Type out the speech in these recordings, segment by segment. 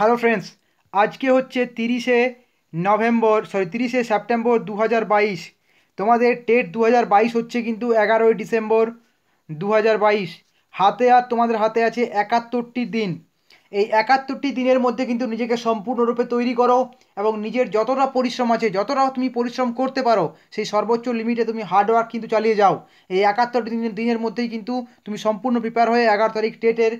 Hello friends আজকে হচ্ছে তিরিশে নভেম্বর সরি তিরিশে সেপ্টেম্বর দু তোমাদের টেট দু হচ্ছে কিন্তু এগারোই ডিসেম্বর দু হাতে আর তোমাদের হাতে আছে একাত্তরটি দিন এই একাত্তরটি দিনের মধ্যে কিন্তু নিজেকে সম্পূর্ণরূপে তৈরি করো এবং নিজের যতটা পরিশ্রম আছে যতটা তুমি পরিশ্রম করতে পারো সেই সর্বোচ্চ লিমিটে তুমি হার্ডওয়ার্ক কিন্তু চালিয়ে যাও এই একাত্তরটি দিনের দিনের মধ্যেই কিন্তু তুমি সম্পূর্ণ প্রিপেয়ার হয়ে এগারো তারিখ টেটের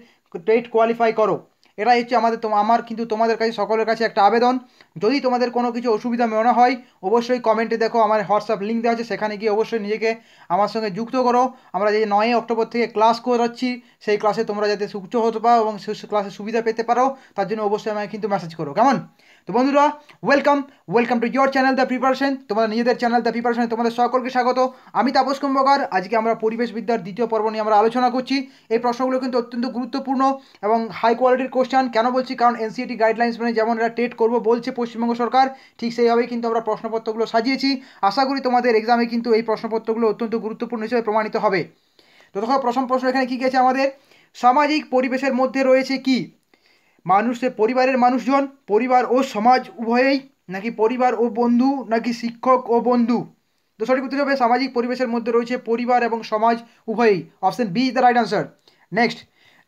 টেট কোয়ালিফাই করো এটাই হচ্ছে আমাদের আমার কিন্তু তোমাদের কাছে সকলের কাছে একটা আবেদন যদি তোমাদের কোনো কিছু অসুবিধা মনে হয় অবশ্যই কমেন্টে দেখো আমার হোয়াটসঅ্যাপ লিঙ্ক দেওয়া আছে সেখানে গিয়ে অবশ্যই নিজেকে আমার সঙ্গে যুক্ত করো আমরা যে নয় অক্টোবর থেকে ক্লাস করাচ্ছি সেই ক্লাসে তোমরা যাতে সুচ্চ হতে পারো এবং ক্লাসে সুবিধা পেতে পারো তার জন্য অবশ্যই আমাকে কিন্তু মেসেজ করো কেমন তো বন্ধুরা welcome welcome to your channel the preparation তোমাদের নিজেদের চ্যানেল দ্য প্রিপারেশন তোমাদের সকলকে স্বাগত আমি তাপস কুম্ভকর আজকে আমরা পরিবেশবিদ্যার দ্বিতীয় পর্ব নিয়ে আমরা আলোচনা করছি এই প্রশ্নগুলো কিন্তু অত্যন্ত গুরুত্বপূর্ণ এবং হাই কোয়ালিটির কোশ্চান কেন বলছি কারণ এনসিইটি গাইডলাইন্স e মানে যেমন এরা টেট করব বলছে পশ্চিমবঙ্গ সরকার ঠিক সেইভাবেই কিন্তু আমরা প্রশ্নপত্রগুলো সাজিয়েছি আশা করি তোমাদের এক্সামে কিন্তু এই প্রশ্নপত্রগুলো অত্যন্ত গুরুত্বপূর্ণ হিসেবে প্রমাণিত হবে তো দেখো প্রথম প্রশ্ন এখানে কী গেছে আমাদের সামাজিক পরিবেশের মধ্যে রয়েছে কি মানুষে পরিবারের মানুষজন পরিবার ও সমাজ উভয়েই নাকি পরিবার ও বন্ধু নাকি শিক্ষক ও বন্ধু তো সঠিক উত্তর হবে সামাজিক পরিবেশের মধ্যে রয়েছে পরিবার এবং সমাজ উভয়েই option B is the right answer next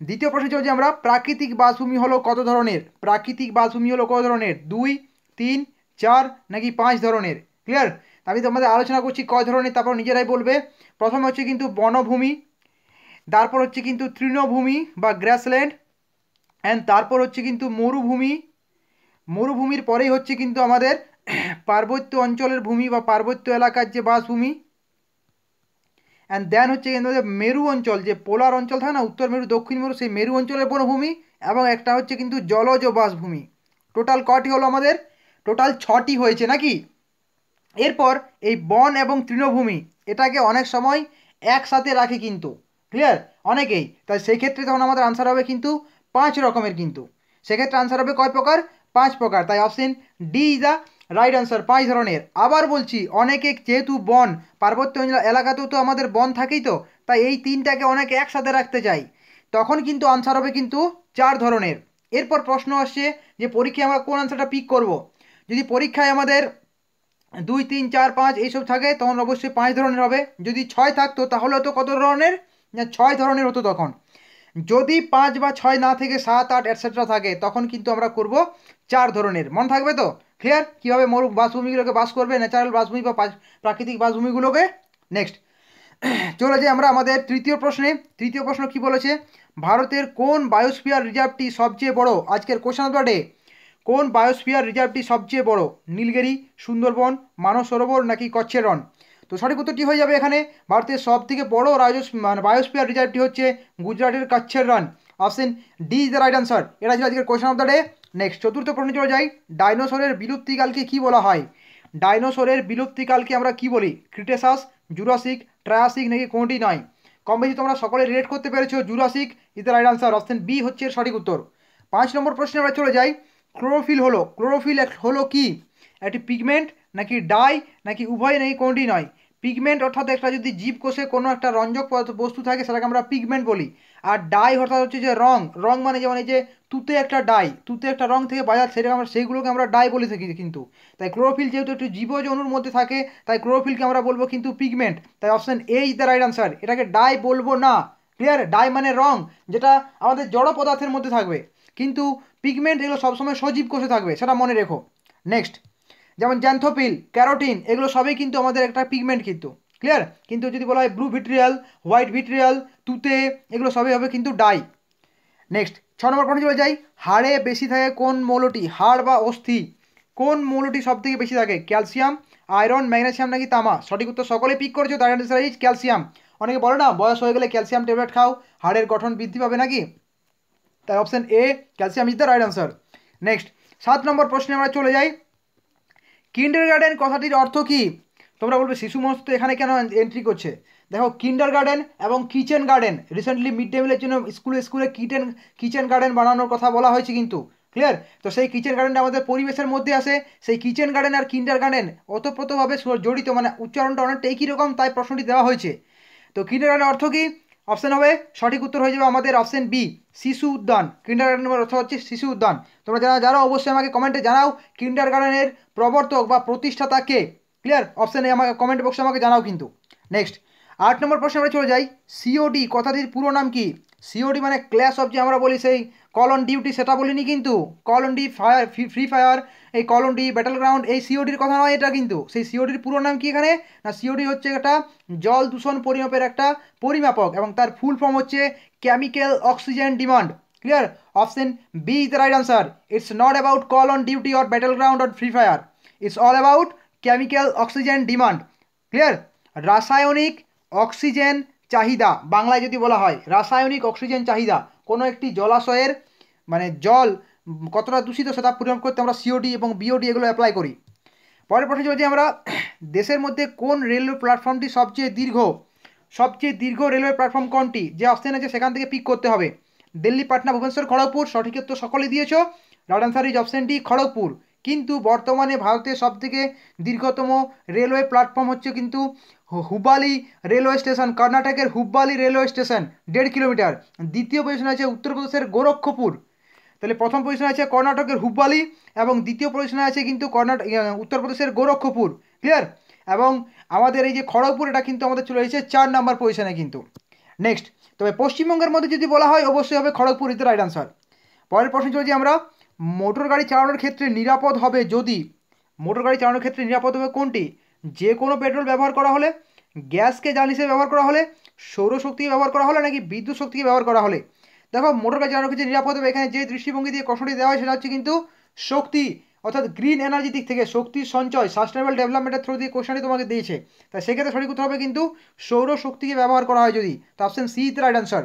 দ্বিতীয় প্রশ্ন চলছে যে আমরা প্রাকৃতিক বাসভূমি হলো কত ধরনের প্রাকৃতিক বাসভূমি হলো কত ধরনের দুই তিন চার নাকি পাঁচ ধরনের ক্লিয়ার আমি তোমাদের আলোচনা করছি ক ধরনের তারপর নিজেরাই বলবে প্রথমে হচ্ছে কিন্তু বনভূমি তারপর হচ্ছে কিন্তু তৃণভূমি বা গ্রাসল্যান্ড অ্যান্ড তারপর হচ্ছে কিন্তু মরুভূমি মরুভূমির পরেই হচ্ছে কিন্তু আমাদের পার্বত্য অঞ্চলের ভূমি বা পার্বত্য এলাকার যে বাসভূমি অ্যান্ড দেন হচ্ছে কিন্তু মেরু অঞ্চল যে পোলার অঞ্চল থাকে না উত্তর মেরু দক্ষিণ মেরু সেই মেরু অঞ্চলের বনভূমি এবং একটা হচ্ছে কিন্তু জলজ বাসভূমি টোটাল কটি হলো আমাদের টোটাল ছটি হয়েছে নাকি এরপর এই বন এবং তৃণভূমি এটাকে অনেক সময় একসাথে রাখে কিন্তু ক্লিয়ার অনেকেই তাই সেই ক্ষেত্রে তখন আমাদের আনসার হবে কিন্তু পাঁচ রকমের কিন্তু সেক্ষেত্রে আনসার হবে কয় প্রকার পাঁচ প্রকার তাই option D is the right answer পাঁচ ধরনের আবার বলছি অনেকে যেহেতু বন পার্বত্য এলাকাতেও তো আমাদের বন থাকেই তো তাই এই তিনটাকে অনেকে একসাথে রাখতে চাই তখন কিন্তু আনসার হবে কিন্তু চার ধরনের এরপর প্রশ্ন আসছে যে পরীক্ষায় আমরা কোন আনসারটা পিক করব। যদি পরীক্ষায় আমাদের দুই তিন চার পাঁচ এইসব থাকে তখন অবশ্যই পাঁচ ধরনের হবে যদি ছয় থাকতো তাহলে হতো কত ধরনের না ছয় ধরনের হতো তখন যদি পাঁচ বা ছয় না থেকে সাত আট অ্যাটসেট্রা থাকে তখন কিন্তু আমরা করব চার ধরনের মন থাকবে তো ক্লিয়ার কীভাবে মরু বাসভূমিগুলোকে বাস করবে ন্যাচারাল বাসভূমি বা প্রাকৃতিক বাসভূমিগুলোকে নেক্সট চলে যাই আমরা আমাদের তৃতীয় প্রশ্নে তৃতীয় প্রশ্ন কি বলেছে ভারতের কোন বায়োস্ফিয়ার রিজার্ভটি সবচেয়ে বড় আজকের কোশ্চেন অফ কোন বায়োস্ফিয়ার রিজার্ভটি সবচেয়ে বড় নীলগিরি সুন্দরবন মানস সরোবর নাকি কচ্ছের তো সঠিক উত্তরটি হয়ে যাবে এখানে ভারতের সবথেকে বড়ো রাজস মানে বায়োস্পিয়ার রিজার্ভটি হচ্ছে গুজরাটের কাচ্ছের Rann option D is the right answer এটা ছিল আজকের question of the day next চতুর্থ প্রশ্নে চলে যাই ডাইনোসরের বিলুপ্তিকালকে কি বলা হয় ডাইনোসরের বিলুপ্তিকালকে আমরা কি বলি ক্রিটেসাস জুরাসিক ট্রায়াসিক নাকি কোনটি নয় কম বেশি তোমরা সকলে রিলেট করতে পেরেছো Jurassic is the right answer option B হচ্ছে সঠিক উত্তর পাঁচ নম্বর প্রশ্নে আমরা চলে যাই ক্লোরোফিল হলো ক্লোরোফিল হলো কি একটি পিগমেন্ট নাকি ডাই নাকি উভয় নাকি কোনটি নয় পিগমেন্ট অর্থাৎ একটা যদি জীব কোষে কোনো একটা রঞ্জক বস্তু থাকে সেটাকে আমরা পিগমেন্ট বলি আর ডাই অর্থাৎ হচ্ছে যে রং রং মানে যেমন এই যে তুতে একটা ডাই তুতে একটা রং থেকে বাজার সেটাকে আমরা সেইগুলোকে আমরা ডাই বলে থাকি কিন্তু তাই ক্লোরোফিল যেহেতু একটু জীবজ অনুর মধ্যে থাকে তাই ক্লোরোফিলকে আমরা বলবো কিন্তু পিগমেন্ট তাই option A is the right answer এটাকে ডাই বলবো না ক্লিয়ার ডাই মানে রং যেটা আমাদের জড় পদার্থের মধ্যে থাকবে কিন্তু পিগমেন্ট এগুলো সবসময় সজীব কোষে থাকবে সেটা মনে রেখো নেক্সট যেমন জ্যান্থোপিল ক্যারোটিন এগুলো সবই কিন্তু আমাদের একটা পিগমেন্ট কিন্তু ক্লিয়ার কিন্তু যদি বলা হয় ব্লু ভিট্রিয়াল হোয়াইট ভিট্রিয়াল তুতে এগুলো সবই হবে কিন্তু ডাই নেক্সট ছ নম্বর পয়েন্ট চলে যাই হাড়ে বেশি থাকে কোন মৌলটি হাড় বা অস্থি কোন মৌলটি সবথেকে বেশি থাকে ক্যালসিয়াম আয়রন ম্যাগনেসিয়াম নাকি তামা সঠিক উত্তর সকলে পিক করেছো তার অ্যান্সার ইজ ক্যালসিয়াম অনেকে বলে না বয়স হয়ে গেলে ক্যালসিয়াম ট্যাবলেট খাও হাড়ের গঠন বৃদ্ধি পাবে নাকি তাই option A calcium is the right answer next সাত নম্বর প্রশ্নে আমরা চলে যাই কিন্ডার গার্ডেন কথাটির অর্থ কী তোমরা বলবে শিশু মস্ত এখানে কেন এন্ট্রি করছে দেখো কিন্ডার গার্ডেন এবং kitchen garden recently mid day মিলের জন্য স্কুলে স্কুলে কিচেন কিচেন গার্ডেন বানানোর কথা বলা হয়েছে কিন্তু ক্লিয়ার তো সেই কিচেন গার্ডেনটা আমাদের পরিবেশের মধ্যে আসে সেই কিচেন গার্ডেন আর কিন্ডার গার্ডেন ওতপ্রোতভাবে জড়িত মানে উচ্চারণটা অনেকটা একই রকম তাই প্রশ্নটি দেওয়া হয়েছে তো কিন্ডার গার্ডেন অর্থ কী অপশান হবে সঠিক উত্তর হয়ে যাবে আমাদের অপশান বি শিশু উদ্যান কিন্ডার গার্ডেনের অর্থ হচ্ছে শিশু উদ্যান তোমরা জানা যারা অবশ্যই আমাকে কমেন্টে জানাও কিন্ডার গার্ডেনের প্রবর্তক বা প্রতিষ্ঠাতা কে ক্লিয়ার অপশানে আমাকে কমেন্ট বক্সে আমাকে জানাও কিন্তু নেক্সট আট নম্বর প্রশ্নে আমরা চলে যাই সিওডি কথাটির পুরো নাম কি সিওডি মানে ক্ল্যাশ অফ যে আমরা বলি সেই কল অন ডিউটি সেটা বলিনি কিন্তু call on the fire free fire এই কলমটি ব্যাটেল গ্রাউন্ড এই সিওডির কথা নয় এটা কিন্তু সেই সিওডির পুরো নাম কি এখানে না সিওডি হচ্ছে একটা জল দূষণ পরিমাপের একটা পরিমাপক এবং তার ফুল ফর্ম হচ্ছে chemical oxygen demand clear option B is the right answer it's not about call on duty or battleground or free fire it's all about chemical oxygen demand clear রাসায়নিক oxygen চাহিদা বাংলায় যদি বলা হয় রাসায়নিক oxygen চাহিদা কোনো একটি জলাশয়ের মানে জল কতটা দূষিত সেটা পরিমাপ করতে আমরা সিওডি এবং বিওডি এগুলো অ্যাপ্লাই করি পরের প্রশ্ন যদি আমরা দেশের মধ্যে কোন রেলওয়ে প্ল্যাটফর্মটি সবচেয়ে দীর্ঘ সবচেয়ে দীর্ঘ রেলওয়ে প্ল্যাটফর্ম কোনটি যে অপশান আছে সেখান থেকে পিক করতে হবে দিল্লি পাটনা ভুবনেশ্বর খড়গপুর সঠিক তো সকলেই দিয়েছ right answer is option D Kharagpur কিন্তু বর্তমানে ভারতের সবথেকে দীর্ঘতম রেলওয়ে প্ল্যাটফর্ম হচ্ছে কিন্তু হুবালি রেলওয়ে স্টেশন কর্ণাটকের হুব্বালি রেলওয়ে স্টেশন দেড় কিলোমিটার দ্বিতীয় পজিশন আছে উত্তরপ্রদেশের গোরক্ষপুর তাহলে প্রথম পজিশনে আছে কর্ণাটকের হুব্বালি এবং দ্বিতীয় পজিশনে আছে কিন্তু কর্ণাটক উত্তরপ্রদেশের গোরক্ষপুর ক্লিয়ার এবং আমাদের এই যে খড়গপুর এটা কিন্তু আমাদের চলে এসেছে চার নাম্বার পজিশনে কিন্তু নেক্সট তবে পশ্চিমবঙ্গের মধ্যে যদি বলা হয় অবশ্যই হবে খড়গপুর ইতে রাইট আনসার পরের প্রশ্ন চলে যে আমরা মোটর গাড়ি চালানোর ক্ষেত্রে নিরাপদ হবে যদি মোটর গাড়ি চালানোর ক্ষেত্রে নিরাপদ হবে কোনটি যে কোনো পেট্রোল ব্যবহার করা হলে গ্যাসকে জ্বালানি হিসেবে ব্যবহার করা হলে সৌরশক্তিকে ব্যবহার করা হলে নাকি বিদ্যুৎ শক্তিকে ব্যবহার করা হলে দেখো মোটরকে গাড়ি কিছু নিরাপদ হবে এখানে যে দৃষ্টিভঙ্গি দিয়ে কষণটি দেওয়া হয় সেটা হচ্ছে কিন্তু শক্তি অর্থাৎ গ্রিন এনার্জি দিক থেকে শক্তি সঞ্চয় সাস্টেনেবল ডেভেলপমেন্টের থ্রু দিয়ে কোশ্চেনটি তোমাকে দিয়েছে তাই সেক্ষেত্রে সঠিক উত্তর হবে কিন্তু সৌরশক্তিকে ব্যবহার করা হয় যদি তো option C is right answer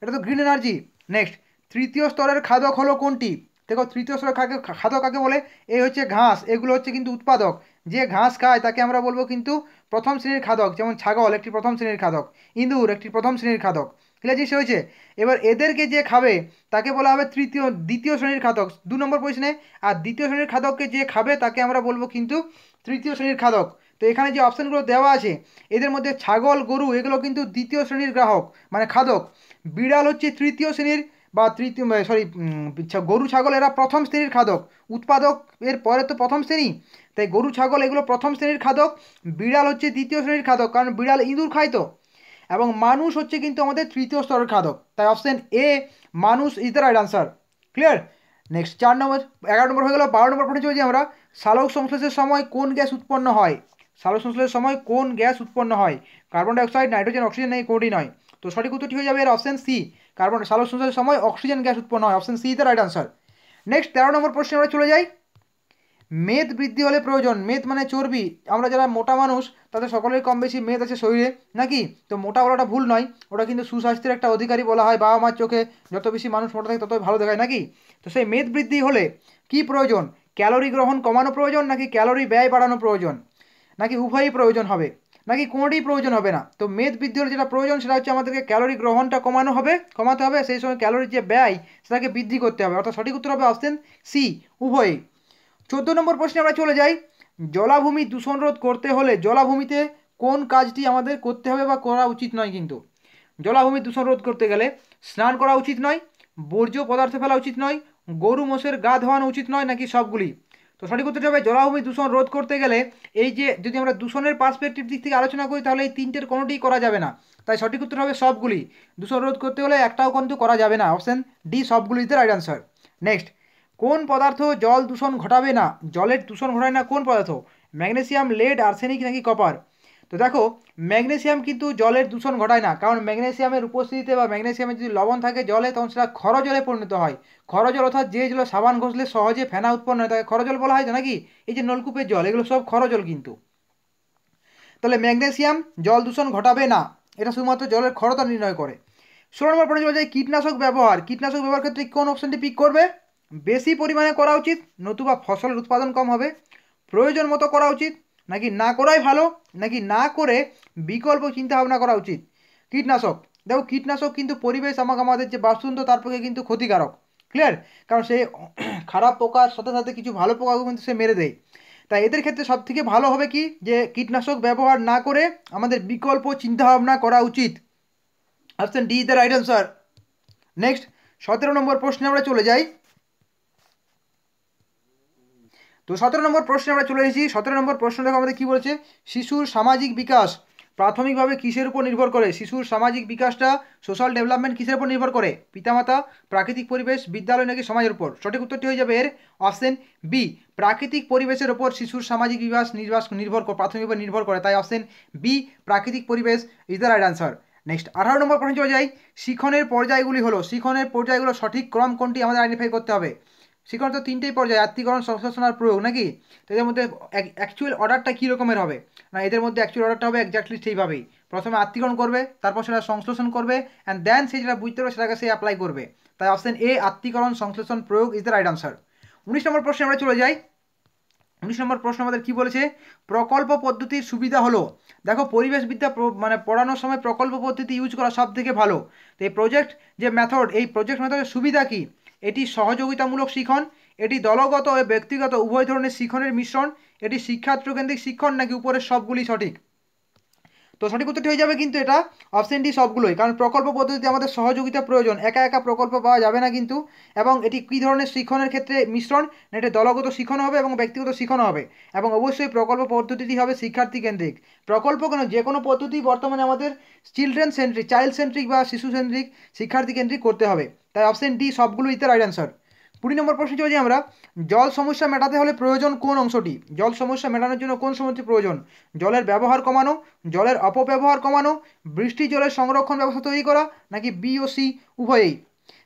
এটা তো গ্রিন এনার্জি নেক্সট তৃতীয় স্তরের খাদক হলো কোনটি দেখো তৃতীয় স্তরের খাকে খাদক কাকে বলে এই হচ্ছে ঘাস এগুলো হচ্ছে কিন্তু উৎপাদক যে ঘাস খায় তাকে আমরা বলবো কিন্তু প্রথম শ্রেণীর খাদক যেমন ছাগল একটি প্রথম শ্রেণীর খাদক ইঁদুর একটি প্রথম শ্রেণীর খাদক আছে সে হয়েছে এবার এদেরকে যে খাবে তাকে বলা হবে তৃতীয় দ্বিতীয় শ্রেণীর খাদক দু নম্বর পজিশনে আর দ্বিতীয় শ্রেণীর খাদককে যে খাবে তাকে আমরা বলবো কিন্তু তৃতীয় শ্রেণীর খাদক তো এখানে যে অপশানগুলো দেওয়া আছে এদের মধ্যে ছাগল গরু এগুলো কিন্তু দ্বিতীয় শ্রেণীর গ্রাহক মানে খাদক বিড়াল হচ্ছে তৃতীয় শ্রেণীর বা তৃতীয় সরি মানে গরু ছাগল এরা প্রথম শ্রেণীর খাদক উৎপাদক এর পরে তো প্রথম শ্রেণী তাই গরু ছাগল এগুলো প্রথম শ্রেণীর খাদক বিড়াল হচ্ছে দ্বিতীয় শ্রেণীর খাদক কারণ বিড়াল ইঁদুর খায় তো এবং মানুষ হচ্ছে কিন্তু আমাদের তৃতীয় স্তরের খাদক তাই অপশান এ মানুষ is the right answer clear next চার নম্বর এগারো নম্বর হয়ে গেল বারো নম্বর পড়ে চলছি আমরা সালোক সংশ্লেষের সময় কোন গ্যাস উৎপন্ন হয় সালোক সংশ্লেষের সময় কোন গ্যাস উৎপন্ন হয় কার্বন ডাইঅক্সাইড নাইট্রোজেন অক্সিজেন এই কোনটি নয় তো সঠিক উত্তরটি হয়ে যাবে এর অপশান সি কার্বন সালোক সংশ্লেষের সময় অক্সিজেন গ্যাস উৎপন্ন হয় option C the right answer next তেরো নম্বর প্রশ্নে আমরা চলে যাই মেদ বৃদ্ধি হলে প্রয়োজন মেদ মানে চর্বি আমরা যারা মোটা মানুষ তাদের সকলের কম বেশি মেদ আছে শরীরে নাকি তো মোটা বলাটা ভুল নয় ওটা কিন্তু সুস্বাস্থ্যের একটা অধিকারী বলা হয় বাবা মার চোখে যত বেশি মানুষ মোটা থাকে তত ভালো দেখায় নাকি তো সেই মেদ বৃদ্ধি হলে কি প্রয়োজন ক্যালোরি গ্রহণ কমানো প্রয়োজন নাকি ক্যালোরি ব্যয় বাড়ানো প্রয়োজন নাকি উভয়ই প্রয়োজন হবে নাকি কোনোটি প্রয়োজন হবে না তো মেদ বৃদ্ধি হলে যেটা প্রয়োজন সেটা হচ্ছে আমাদেরকে ক্যালোরি গ্রহণটা কমানো হবে কমাতে হবে সেই সময় ক্যালোরির যে ব্যয় সেটাকে বৃদ্ধি করতে হবে অর্থাৎ সঠিক উত্তর হবে অপশন সি উভয়ই চোদ্দ নম্বর প্রশ্নে আমরা চলে যাই জলাভূমি দূষণ রোধ করতে হলে জলাভূমিতে কোন কাজটি আমাদের করতে হবে বা করা উচিত নয় কিন্তু জলাভূমি দূষণ রোধ করতে গেলে স্নান করা উচিত নয় বর্জ্য পদার্থ ফেলা উচিত নয় গরু মোষের গা ধোয়ানো উচিত নয় নাকি সবগুলি তো সঠিক উত্তর হবে জলাভূমি দূষণ রোধ করতে গেলে এই যে যদি আমরা দূষণের পার্সপেক্টিভ দিক থেকে আলোচনা করি তাহলে এই তিনটের কোনোটি করা যাবে না তাই সঠিক উত্তর হবে সবগুলি দূষণ রোধ করতে হলে একটাও কিন্তু করা যাবে না অপশান ডি সবগুলিতে রাইট আনসার নেক্সট কোন পদার্থ জল দূষণ ঘটাবে না জলের দূষণ ঘটায় না কোন পদার্থ ম্যাগনেসিয়াম লেড আর্সেনিক নাকি কপার তো দেখো ম্যাগনেসিয়াম কিন্তু জলের দূষণ ঘটায় না কারণ ম্যাগনেসিয়ামের উপস্থিতিতে বা ম্যাগনেশিয়ামের যদি লবণ থাকে জলে তখন সেটা খরজলে পরিণত হয় খরজল অর্থাৎ যে জল সাবান ঘষলে সহজে ফেনা উৎপন্ন হয় তাকে খরজল বলা হয় তো নাকি এই যে নলকূপের জল এগুলো সব খরজল কিন্তু তাহলে ম্যাগনেসিয়াম জল দূষণ ঘটাবে না এটা শুধুমাত্র জলের খরতা নির্ণয় করে ষোলো নম্বর প্রশ্ন বলছে কীটনাশক ব্যবহার কীটনাশক ব্যবহার ক্ষেত্রে কোন অপশানটি পিক করবে বেশি পরিমাণে করা উচিত নতুবা ফসলের উৎপাদন কম হবে প্রয়োজন মতো করা উচিত নাকি না করাই ভালো নাকি না করে বিকল্প চিন্তাভাবনা করা উচিত কীটনাশক দেখো কীটনাশক কিন্তু পরিবেশ আমাকে আমাদের যে বাস্তুতন্ত্র তার পক্ষে কিন্তু ক্ষতিকারক ক্লিয়ার কারণ সে খারাপ পোকার সাথে সাথে কিছু ভালো পোকাকেও কিন্তু সে মেরে দেয় তাই এদের ক্ষেত্রে সবথেকে ভালো হবে কি যে কীটনাশক ব্যবহার না করে আমাদের বিকল্প চিন্তাভাবনা করা উচিত আসছেন D is the right answer next সতেরো নম্বর প্রশ্নে আমরা চলে যাই তো সতেরো নম্বর প্রশ্নে আমরা চলে এসেছি সতেরো নম্বর প্রশ্ন দেখো আমাদের কী বলছে শিশুর সামাজিক বিকাশ প্রাথমিকভাবে কিসের উপর নির্ভর করে শিশুর সামাজিক বিকাশটা সোশ্যাল ডেভেলপমেন্ট কিসের উপর নির্ভর করে পিতামাতা প্রাকৃতিক পরিবেশ বিদ্যালয় নাকি সমাজের উপর সঠিক উত্তরটি হয়ে যাবে এর অপশন বি প্রাকৃতিক পরিবেশের উপর শিশুর সামাজিক বিকাশ নির্বাস নির্ভর প্রাথমিকভাবে নির্ভর করে তাই অপশন বি প্রাকৃতিক পরিবেশ is the right answer next আঠারো নম্বর প্রশ্ন চলে যাই শিখনের পর্যায়গুলি হলো শিখনের পর্যায়গুলো সঠিক ক্রম কোনটি আমাদের আইডেন্টিফাই করতে হবে সেখানে তো তিনটেই পর্যায়ে আত্মীকরণ সংশ্লেষণ আর প্রয়োগ নাকি তো এদের মধ্যে অ্যাকচুয়াল অর্ডারটা কী রকমের হবে না এদের মধ্যে অ্যাকচুয়াল অর্ডারটা হবে একজাক্টলি সেইভাবেই প্রথমে আত্মীকরণ করবে তারপর সেটা সংশ্লোষণ করবে অ্যান্ড দেন সে যেটা বুঝতে পারবে সেটাকে সে অ্যাপ্লাই করবে তাই অপশন এ আত্মীকরণ সংশ্লেষণ প্রয়োগ ইজ দ্য রাইট আনসার উনিশ নম্বর প্রশ্নে আমরা চলে যাই উনিশ নম্বর প্রশ্ন আমাদের কী বলেছে প্রকল্প পদ্ধতির সুবিধা হলো দেখো পরিবেশবিদ্যা মানে পড়ানোর সময় প্রকল্প পদ্ধতি ইউজ করা সব থেকে ভালো তো এই প্রজেক্ট যে মেথড এই প্রজেক্ট মেথডের সুবিধা কী এটি সহযোগিতামূলক শিখন এটি দলগত ও ব্যক্তিগত উভয় ধরনের শিখনের মিশ্রণ এটি শিক্ষার্থকেন্দ্রিক শিক্ষণ নাকি উপরের সবগুলি সঠিক তো সঠিক উত্তরটি হয়ে যাবে কিন্তু এটা অপশানটি সবগুলোই কারণ প্রকল্প পদ্ধতিতে আমাদের সহযোগিতা প্রয়োজন একা একা প্রকল্প পাওয়া যাবে না কিন্তু এবং এটি কী ধরনের শিক্ষণের ক্ষেত্রে মিশ্রণ না এটা দলগত শিক্ষণ হবে এবং ব্যক্তিগত শিক্ষণ হবে এবং অবশ্যই প্রকল্প পদ্ধতিটি হবে শিক্ষার্থী কেন্দ্রিক প্রকল্প কেন যে কোনো পদ্ধতি বর্তমানে আমাদের চিলড্রেন সেন্ট্রিক চাইল্ড সেন্ট্রিক বা শিশু সেন্ট্রিক শিক্ষার্থী কেন্দ্রিক করতে হবে তাই অপশান ডি সবগুলো ইতে রাইট অ্যান্সার কুড়ি নম্বর প্রশ্ন চলছি আমরা জল সমস্যা মেটাতে হলে প্রয়োজন কোন অংশটি জল সমস্যা মেটানোর জন্য কোন সমস্যা প্রয়োজন জলের ব্যবহার কমানো জলের অপব্যবহার কমানো বৃষ্টি জলের সংরক্ষণ ব্যবস্থা তৈরি করা নাকি বি ও সি উভয়েই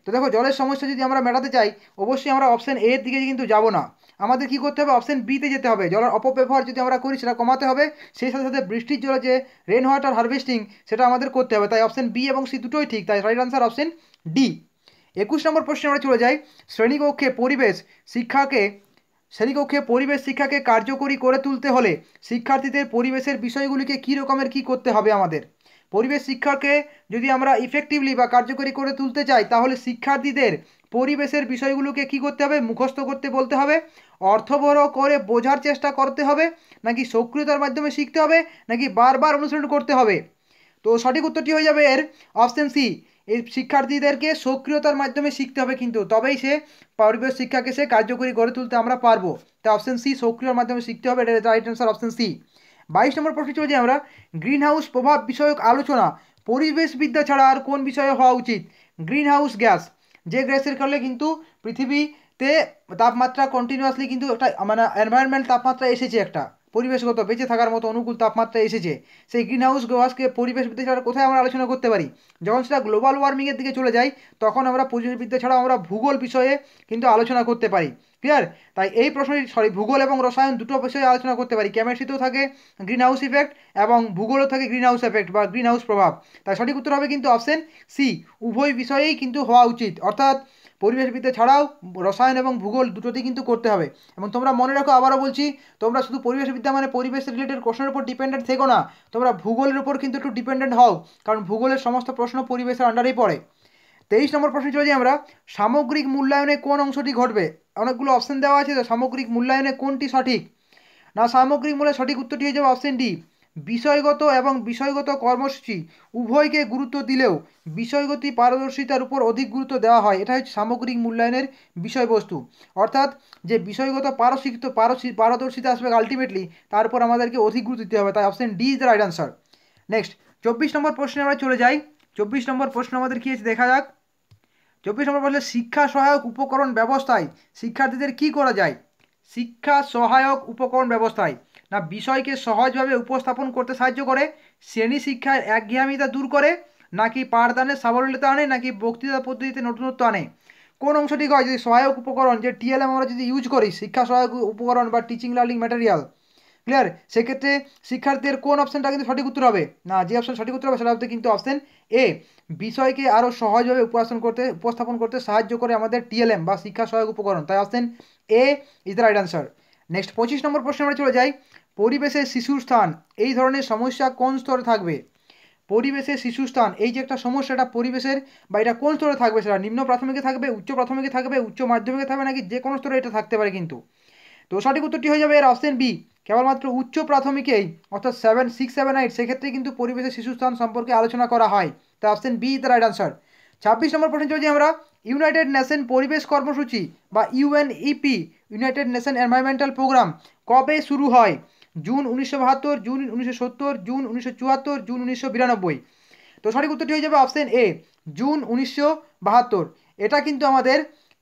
তো দেখো জলের সমস্যা যদি আমরা মেটাতে চাই অবশ্যই আমরা অপশান এর দিকে কিন্তু যাব না আমাদের কি করতে হবে অপশান বিতে যেতে হবে জলের অপব্যবহার যদি আমরা করি সেটা কমাতে হবে সেই সাথে সাথে বৃষ্টির জলে যে রেন ওয়াটার হারভেস্টিং সেটা আমাদের করতে হবে তাই অপশান বি এবং সি দুটোই ঠিক তাই রাইট আনসার অপশান ডি একুশ নম্বর প্রশ্নে আমরা চলে যাই শ্রেণীকক্ষে পরিবেশ শিক্ষাকে শ্রেণীকক্ষে পরিবেশ শিক্ষাকে কার্যকরী করে তুলতে হলে শিক্ষার্থীদের পরিবেশের বিষয়গুলিকে কী রকমের কী করতে হবে আমাদের পরিবেশ শিক্ষাকে যদি আমরা ইফেক্টিভলি বা কার্যকরী করে তুলতে চাই তাহলে শিক্ষার্থীদের পরিবেশের বিষয়গুলোকে কি করতে হবে মুখস্থ করতে বলতে হবে অর্থবহ করে বোঝার চেষ্টা করতে হবে নাকি সক্রিয়তার মাধ্যমে শিখতে হবে নাকি বারবার অনুশীলন করতে হবে তো সঠিক উত্তরটি হয়ে যাবে এর অপশান সি এই শিক্ষার্থীদেরকে সক্রিয়তার মাধ্যমে শিখতে হবে কিন্তু তবেই সে পরিবেশ শিক্ষাকে সে কার্যকরী গড়ে তুলতে আমরা পারবো তা অপশন সি সক্রিয়র মাধ্যমে শিখতে হবে এটা রাইট অ্যান্সার অপশন সি বাইশ নম্বর প্রশ্ন চলছি আমরা গ্রিন হাউস প্রভাব বিষয়ক আলোচনা পরিবেশবিদ্যা ছাড়া আর কোন বিষয়ে হওয়া উচিত গ্রিন হাউস গ্যাস যে গ্যাসের কারণে কিন্তু পৃথিবীতে তাপমাত্রা কন্টিনিউয়াসলি কিন্তু একটা মানে এনভায়রনমেন্ট তাপমাত্রা এসেছে একটা পরিবেশগত বেঁচে থাকার মতো অনুকূল তাপমাত্রা এসেছে সেই গ্রিনহাউস গ্যাসকে পরিবেশবিদ্যা ছাড়া কোথায় আমরা আলোচনা করতে পারি যখন সেটা গ্লোবাল ওয়ার্মিংয়ের দিকে চলে যায় তখন আমরা পরিবেশবিদ্যা ছাড়াও আমরা ভূগোল বিষয়ে কিন্তু আলোচনা করতে পারি ক্লিয়ার তাই এই প্রশ্নটি সরি ভূগোল এবং রসায়ন দুটো বিষয়ে আলোচনা করতে পারি কেমিস্ট্রিতেও থাকে গ্রিন হাউস ইফেক্ট এবং ভূগোলও থাকে গ্রিন হাউস এফেক্ট বা গ্রিন হাউস প্রভাব তাই সঠিক উত্তর হবে কিন্তু অপশন সি উভয় বিষয়েই কিন্তু হওয়া উচিত অর্থাৎ পরিবেশবিদ্যা ছাড়াও রসায়ন এবং ভূগোল দুটোতেই কিন্তু করতে হবে এবং তোমরা মনে রাখো আবারও বলছি তোমরা শুধু পরিবেশবিদ্যা মানে পরিবেশ রিলেটেড প্রশ্নের উপর ডিপেন্ডেন্ট থেকো না তোমরা ভূগোলের উপর কিন্তু একটু ডিপেন্ডেন্ট হও কারণ ভূগোলের সমস্ত প্রশ্ন পরিবেশের আন্ডারেই পড়ে তেইশ নম্বর প্রশ্ন চলে যাই আমরা সামগ্রিক মূল্যায়নে কোন অংশটি ঘটবে অনেকগুলো অপশন দেওয়া আছে সামগ্রিক মূল্যায়নে কোনটি সঠিক না সামগ্রিক মূল্যে সঠিক উত্তরটি হয়ে যাবে অপশন ডি বিষয়গত এবং বিষয়গত কর্মসূচি উভয়কে গুরুত্ব দিলেও বিষয়গতি পারদর্শিতার উপর অধিক গুরুত্ব দেওয়া হয় এটা হচ্ছে সামগ্রিক মূল্যায়নের বিষয়বস্তু অর্থাৎ যে বিষয়গত পারসিক্ত পারদর্শিতা আসবে আলটিমেটলি তার উপর আমাদেরকে অধিক গুরুত্ব দিতে হবে তাই option D is the right answer next চব্বিশ নম্বর প্রশ্নে আমরা চলে যাই চব্বিশ নম্বর প্রশ্ন আমাদের কী আছে দেখা যাক চব্বিশ নম্বর প্রশ্নে শিক্ষা সহায়ক উপকরণ ব্যবস্থায় শিক্ষার্থীদের কি করা যায় শিক্ষা সহায়ক উপকরণ ব্যবস্থায় না বিষয়কে সহজভাবে উপস্থাপন করতে সাহায্য করে শ্রেণী শিক্ষার একঘেয়ামিতা দূর করে নাকি পাঠদানের সাবলীলতা আনে নাকি বক্তৃতা পদ্ধতিতে নতুনত্ব আনে কোন অংশটি হয় যদি সহায়ক উপকরণ যে টিএলএম আমরা যদি ইউজ করি শিক্ষা সহায়ক উপকরণ বা টিচিং লার্নিং ম্যাটেরিয়াল ক্লিয়ার সেক্ষেত্রে শিক্ষার্থীদের কোন অপশানটা কিন্তু সঠিক উত্তর হবে না যে অপশান সঠিক উত্তর হবে সেটা হচ্ছে কিন্তু অপশান এ বিষয়কে আরও সহজভাবে উপাসন করতে উপস্থাপন করতে সাহায্য করে আমাদের টিএলএম বা শিক্ষা সহায়ক উপকরণ তাই option A is the right answer next পঁচিশ নম্বর প্রশ্নে আমরা চলে যাই পরিবেশে শিশুর স্থান এই ধরনের সমস্যা কোন স্তরে থাকবে পরিবেশে শিশু স্থান এই যে একটা সমস্যা এটা পরিবেশের বা এটা কোন স্তরে থাকবে সেটা নিম্ন প্রাথমিকে থাকবে উচ্চ প্রাথমিকে থাকবে উচ্চ মাধ্যমিকে থাকবে নাকি যে কোনো স্তরে এটা থাকতে পারে কিন্তু তো সঠিক উত্তরটি হয়ে যাবে এর অপশন বি কেবলমাত্র উচ্চ প্রাথমিকেই অর্থাৎ সেভেন সিক্স সেভেন এইট সেক্ষেত্রে কিন্তু পরিবেশের শিশুস্থান সম্পর্কে আলোচনা করা হয় তা অপশন বি তার রাইট আনসার ছাব্বিশ নম্বর প্রশ্ন চলছি আমরা ইউনাইটেড নেশন পরিবেশ কর্মসূচি বা UNEP United Nation Environmental programme কবে শুরু হয় জুন উনিশশো বাহাত্তর জুন উনিশশো সত্তর জুন উনিশশো চুয়াত্তর জুন উনিশশো বিরানব্বই তো সঠিক উত্তরটি হয়ে যাবে অপশান এ জুন উনিশশো বাহাত্তর এটা কিন্তু আমাদের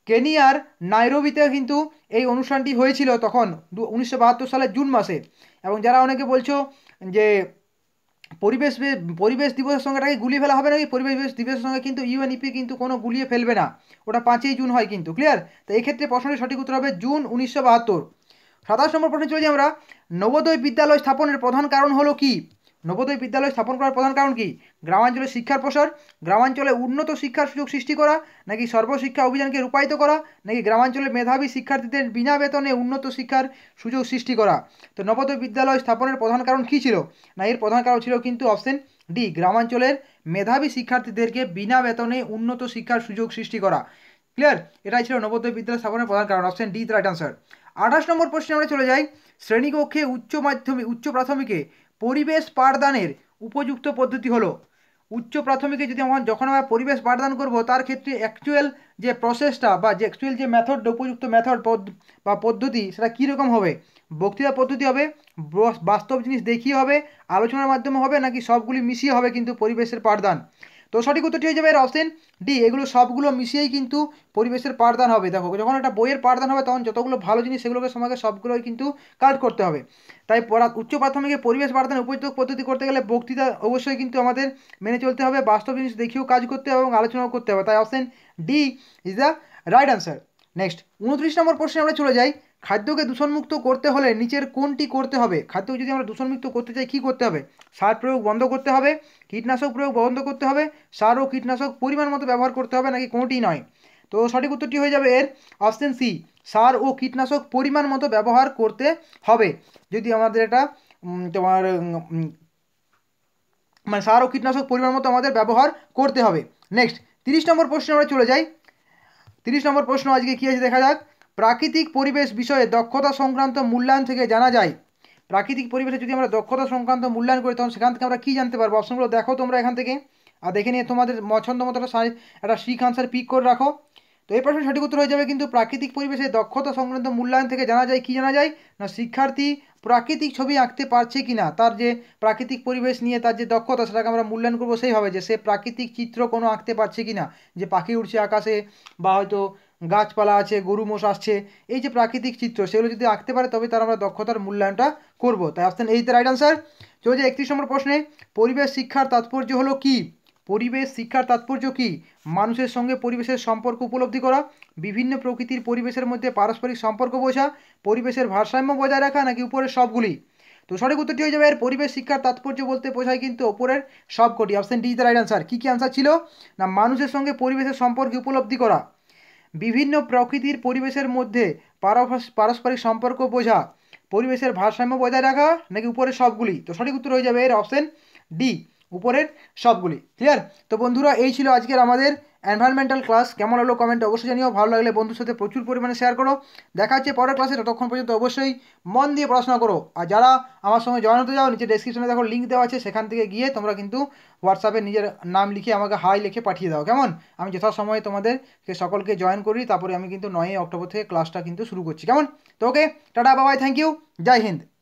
কেনিয়ার নাইরোবিতে কিন্তু এই অনুষ্ঠানটি হয়েছিল তখন উনিশশো সালের জুন মাসে এবং যারা অনেকে বলছো যে পরিবেশ পরিবেশ দিবসের সঙ্গে এটাকে গুলিয়ে ফেলা হবে নাকি পরিবেশ দিবসের সঙ্গে কিন্তু ইউএনইপি কিন্তু কোনো গুলিয়ে ফেলবে না ওটা পাঁচই জুন হয় কিন্তু ক্লিয়ার তো এক্ষেত্রে প্রশ্নটি সঠিক উত্তর হবে জুন উনিশশো বাহাত্তর সাতাশ নম্বর প্রশ্নে চলছি আমরা নবোদয় বিদ্যালয় স্থাপনের প্রধান কারণ হলো কি নবোদয় বিদ্যালয় স্থাপন করার প্রধান কারণ কি গ্রামাঞ্চলে শিক্ষার প্রসার গ্রামাঞ্চলে উন্নত শিক্ষার সুযোগ সৃষ্টি করা নাকি সর্বশিক্ষা অভিযানকে রূপায়িত করা নাকি গ্রামাঞ্চলে মেধাবী শিক্ষার্থীদের বিনা বেতনে উন্নত শিক্ষার সুযোগ সৃষ্টি করা তো নবোদয় বিদ্যালয় স্থাপনের প্রধান কারণ কী ছিল না এর প্রধান কারণ ছিল কিন্তু অপশন ডি গ্রামাঞ্চলের মেধাবী শিক্ষার্থীদেরকে বিনা বেতনে উন্নত শিক্ষার সুযোগ সৃষ্টি করা ক্লিয়ার এটাই ছিল নবোদয় বিদ্যালয় স্থাপনের প্রধান কারণ অপশন ডি রাইট আনসার আঠাশ নম্বর প্রশ্নে আমরা চলে যাই শ্রেণীকক্ষে উচ্চ মাধ্যমিক উচ্চ প্রাথমিকে পরিবেশ পাঠদানের উপযুক্ত পদ্ধতি হলো উচ্চ প্রাথমিকে যদি আমরা যখন আমরা পরিবেশ পাঠদান করব তার ক্ষেত্রে অ্যাকচুয়াল যে প্রসেসটা বা যে অ্যাকচুয়াল যে মেথড উপযুক্ত মেথড বা পদ্ধতি সেটা কীরকম হবে বক্তৃতা পদ্ধতি হবে বাস্তব জিনিস দেখিয়ে হবে আলোচনার মাধ্যমে হবে নাকি সবগুলি মিশিয়ে হবে কিন্তু পরিবেশের পাঠদান তো সঠিক উত্তরটি হয়ে যাবে এর অপশন ডি এগুলো সবগুলো মিশিয়েই কিন্তু পরিবেশের পাঠদান হবে দেখো যখন একটা বইয়ের পাঠদান হবে তখন যতগুলো ভালো জিনিস সেগুলোকে সমাজে সবগুলোই কিন্তু কাট করতে হবে তাই উচ্চ প্রাথমিকে পরিবেশ পাঠদান উপযুক্ত পদ্ধতি করতে গেলে বক্তৃতা অবশ্যই কিন্তু আমাদের মেনে চলতে হবে বাস্তব জিনিস দেখিয়েও কাজ করতে হবে এবং আলোচনাও করতে হবে তাই option D is the right answer next উনত্রিশ নম্বর প্রশ্নে আমরা চলে যাই খাদ্যকে দূষণমুক্ত করতে হলে নিচের কোনটি করতে হবে খাদ্যকে যদি আমরা দূষণমুক্ত করতে চাই কী করতে হবে সার প্রয়োগ বন্ধ করতে হবে কীটনাশক প্রয়োগ বন্ধ করতে হবে সার ও কীটনাশক পরিমাণ মতো ব্যবহার করতে হবে নাকি কোনোটি নয় তো সঠিক উত্তরটি হয়ে যাবে এর অপশান সি সার ও কীটনাশক পরিমাণ মতো ব্যবহার করতে হবে যদি আমাদের এটা তোমার মানে সার ও কীটনাশক পরিমাণ মতো আমাদের ব্যবহার করতে হবে নেক্সট তিরিশ নম্বর প্রশ্ন আমরা চলে যাই তিরিশ নম্বর প্রশ্ন আজকে কী আছে দেখা যাক প্রাকৃতিক পরিবেশ বিষয়ে দক্ষতা সংক্রান্ত মূল্যায়ন থেকে জানা যায় প্রাকৃতিক পরিবেশে যদি আমরা দক্ষতা সংক্রান্ত মূল্যায়ন করি তখন সেখান থেকে আমরা কী জানতে পারবো অপশনগুলো দেখো তোমরা এখান থেকে আর দেখে নিয়ে তোমাদের মছন্দ মতো একটা একটা শিখ আনসার পিক করে রাখো তো এই প্রশ্নের সঠিক উত্তর হয়ে যাবে কিন্তু প্রাকৃতিক পরিবেশে দক্ষতা সংক্রান্ত মূল্যায়ন থেকে জানা যায় কি জানা যায় না শিক্ষার্থী প্রাকৃতিক ছবি আঁকতে পারছে কি না তার যে প্রাকৃতিক পরিবেশ নিয়ে তার যে দক্ষতা সেটাকে আমরা মূল্যায়ন করবো সেইভাবে যে সে প্রাকৃতিক চিত্র কোনো আঁকতে পারছে কি না যে পাখি উঠছে আকাশে বা হয়তো গাছপালা আছে গরু মোষ আসছে এই যে প্রাকৃতিক চিত্র সেগুলো যদি আঁকতে পারে তবে তারা আমরা দক্ষতার মূল্যায়নটা করব তাই আসছেন এইতে রাইট আনসার চলছে একত্রিশ নম্বর প্রশ্নে পরিবেশ শিক্ষার তাৎপর্য হল কি পরিবেশ শিক্ষার তাৎপর্য কি মানুষের সঙ্গে পরিবেশের সম্পর্ক উপলব্ধি করা বিভিন্ন প্রকৃতির পরিবেশের মধ্যে পারস্পরিক সম্পর্ক বোঝা পরিবেশের ভারসাম্য বজায় রাখা নাকি উপরের সবগুলি তো সঠিক উত্তরটি হয়ে যাবে এর পরিবেশ শিক্ষার তাৎপর্য বলতে বোঝায় কিন্তু ওপরের সবকটি অপশান ডিতে রাইট আনসার কী কী আনসার ছিল না মানুষের সঙ্গে পরিবেশের সম্পর্কে উপলব্ধি করা বিভিন্ন প্রকৃতির পরিবেশের মধ্যে পারস্পরিক সম্পর্ক বোঝা পরিবেশের ভারসাম্য বজায় রাখা নাকি উপরের সবগুলি তো সঠিক উত্তর হয়ে যাবে এর অপশন ডি উপরের সবগুলি ক্লিয়ার তো বন্ধুরা এই ছিল আজকের আমাদের এনভায়রনমেন্টাল ক্লাস কেমন হলো কমেন্ট অবশ্যই জানিও ভালো লাগলে বন্ধুর সাথে প্রচুর পরিমাণে শেয়ার করো দেখা হচ্ছে পরের ক্লাসে ততক্ষণ পর্যন্ত অবশ্যই মন দিয়ে পড়াশোনা করো আর যারা আমার সঙ্গে জয়েন হতে যাও নিচে ডেসক্রিপশনে দেখো লিঙ্ক দেওয়া আছে সেখান থেকে গিয়ে তোমরা কিন্তু হোয়াটসঅ্যাপে নিজের নাম লিখে আমাকে হাই লিখে পাঠিয়ে দাও কেমন আমি যথাসময়ে তোমাদের সকলকে জয়েন করি তারপরে আমি কিন্তু নয়ই অক্টোবর থেকে ক্লাসটা কিন্তু শুরু করছি কেমন তো okay tata bye bye thank you Jai Hind